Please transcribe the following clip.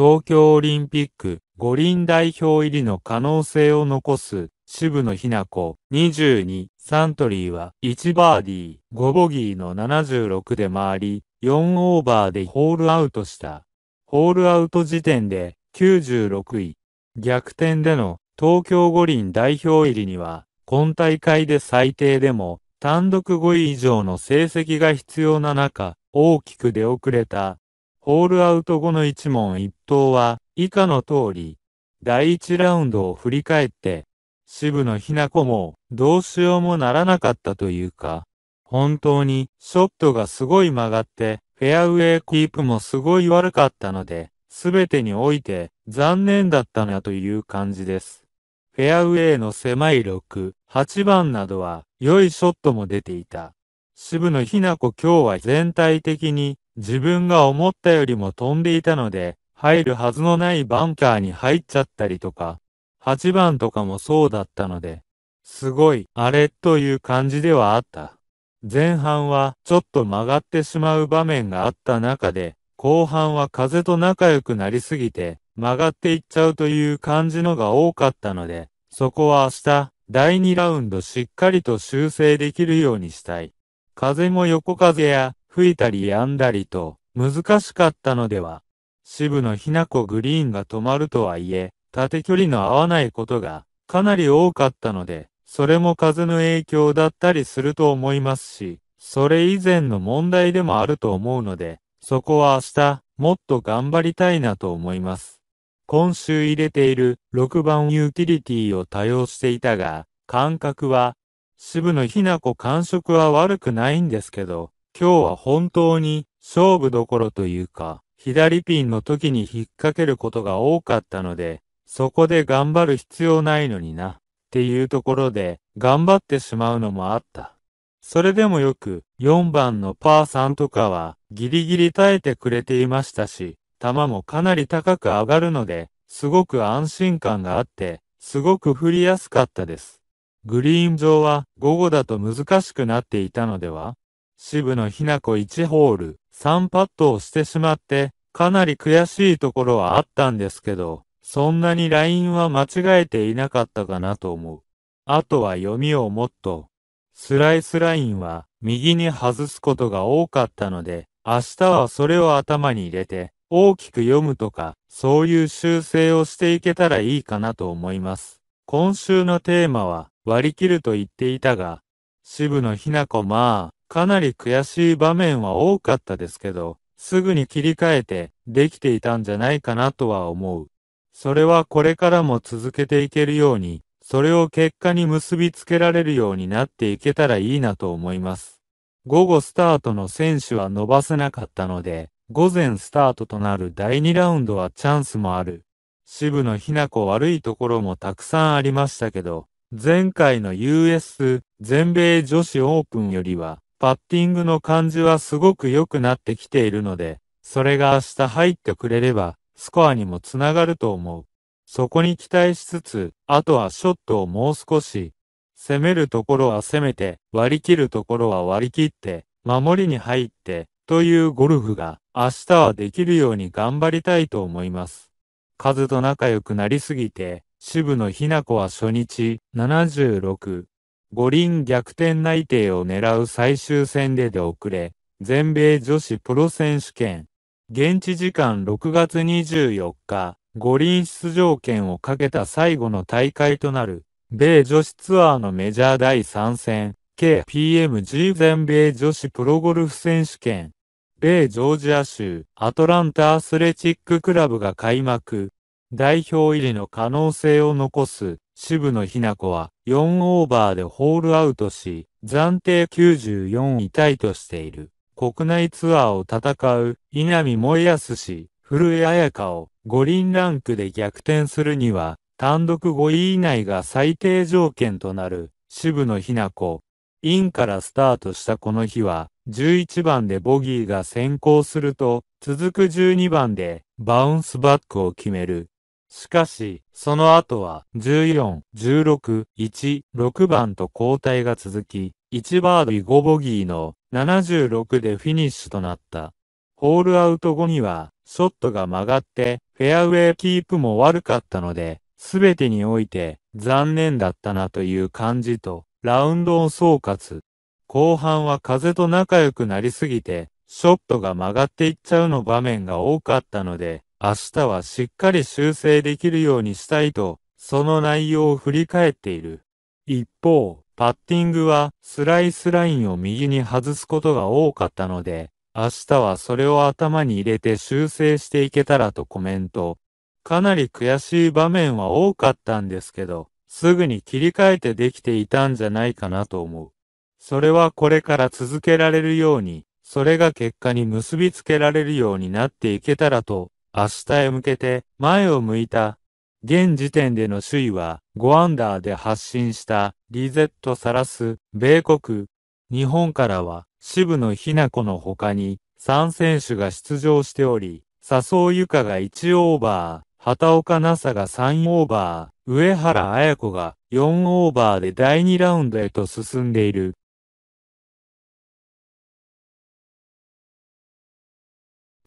東京オリンピック五輪代表入りの可能性を残す渋野日向子22サントリーは1バーディー5ボギーの76で回り4オーバーでホールアウトしたホールアウト時点で96位逆転での東京五輪代表入りには今大会で最低でも単独5位以上の成績が必要な中大きく出遅れたホールアウト後の一問一答は、以下の通り、第1ラウンドを振り返って、渋野日向子も、どうしようもならなかったというか、本当に、ショットがすごい曲がって、フェアウェイキープもすごい悪かったので、すべてにおいて、残念だったなという感じです。フェアウェイの狭い6、8番などは、良いショットも出ていた。渋野日向子今日は全体的に自分が思ったよりも飛んでいたので、入るはずのないバンカーに入っちゃったりとか、8番とかもそうだったので、すごい、あれという感じではあった。前半はちょっと曲がってしまう場面があった中で、後半は風と仲良くなりすぎて、曲がっていっちゃうという感じのが多かったので、そこは明日、第2ラウンドしっかりと修正できるようにしたい。風も横風や吹いたり止んだりと、難しかったのでは。渋野ひな子グリーンが止まるとはいえ、縦距離の合わないことが、かなり多かったので、それも風の影響だったりすると思いますし、それ以前の問題でもあると思うので、そこは明日、もっと頑張りたいなと思います。今週入れている6番ユーティリティを多用していたが、感覚は、渋野ひな子感触は悪くないんですけど、今日は本当に勝負どころというか、左ピンの時に引っ掛けることが多かったので、そこで頑張る必要ないのにな、っていうところで、頑張ってしまうのもあった。それでもよく、4番のパーさんとかは、ギリギリ耐えてくれていましたし、球もかなり高く上がるので、すごく安心感があって、すごく振りやすかったです。グリーン上は午後だと難しくなっていたのでは渋野日向子1ホール、3パットをしてしまって、かなり悔しいところはあったんですけど、そんなにラインは間違えていなかったかなと思う。あとは読みをもっと。スライスラインは右に外すことが多かったので、明日はそれを頭に入れて、大きく読むとか、そういう修正をしていけたらいいかなと思います。今週のテーマは、割り切ると言っていたが、渋野日向子まあ、かなり悔しい場面は多かったですけど、すぐに切り替えてできていたんじゃないかなとは思う。それはこれからも続けていけるように、それを結果に結びつけられるようになっていけたらいいなと思います。午後スタートの選手は伸ばせなかったので、午前スタートとなる第2ラウンドはチャンスもある。渋野ひな子悪いところもたくさんありましたけど、前回の US 全米女子オープンよりはパッティングの感じはすごく良くなってきているので、それが明日入ってくれれば、スコアにもつながると思う。そこに期待しつつ、あとはショットをもう少し、攻めるところは攻めて、割り切るところは割り切って、守りに入って、というゴルフが明日はできるように頑張りたいと思います。数と仲良くなりすぎて、渋野日向子は初日76、五輪逆転内定を狙う最終戦で出遅れ、全米女子プロ選手権。現地時間6月24日、五輪出場権をかけた最後の大会となる、米女子ツアーのメジャー第3戦、KPMG 全米女子プロゴルフ選手権。米ジョージア州アトランタアスレチッククラブが開幕、代表入りの可能性を残す渋野日向子は4オーバーでホールアウトし、暫定94位タイとしている。国内ツアーを戦う稲見萌康氏、古江彩香を五輪ランクで逆転するには、単独5位以内が最低条件となる渋野日向子。インからスタートしたこの日は、11番でボギーが先行すると、続く12番でバウンスバックを決める。しかし、その後は14、16、1、6番と交代が続き、1バーディ5ボギーの76でフィニッシュとなった。ホールアウト後には、ショットが曲がって、フェアウェイキープも悪かったので、すべてにおいて残念だったなという感じと、ラウンドを総括。後半は風と仲良くなりすぎて、ショットが曲がっていっちゃうの場面が多かったので、明日はしっかり修正できるようにしたいと、その内容を振り返っている。一方、パッティングはスライスラインを右に外すことが多かったので、明日はそれを頭に入れて修正していけたらとコメント。かなり悔しい場面は多かったんですけど、すぐに切り替えてできていたんじゃないかなと思う。それはこれから続けられるように、それが結果に結びつけられるようになっていけたらと明日へ向けて前を向いた。現時点での首位は5アンダーで発進したリゼット・サラス、米国。日本からは渋野ひな子の他に3選手が出場しており、笹生ゆかが1オーバー、畑岡奈紗が3オーバー、上原彩子が4オーバーで第2ラウンドへと進んでいる。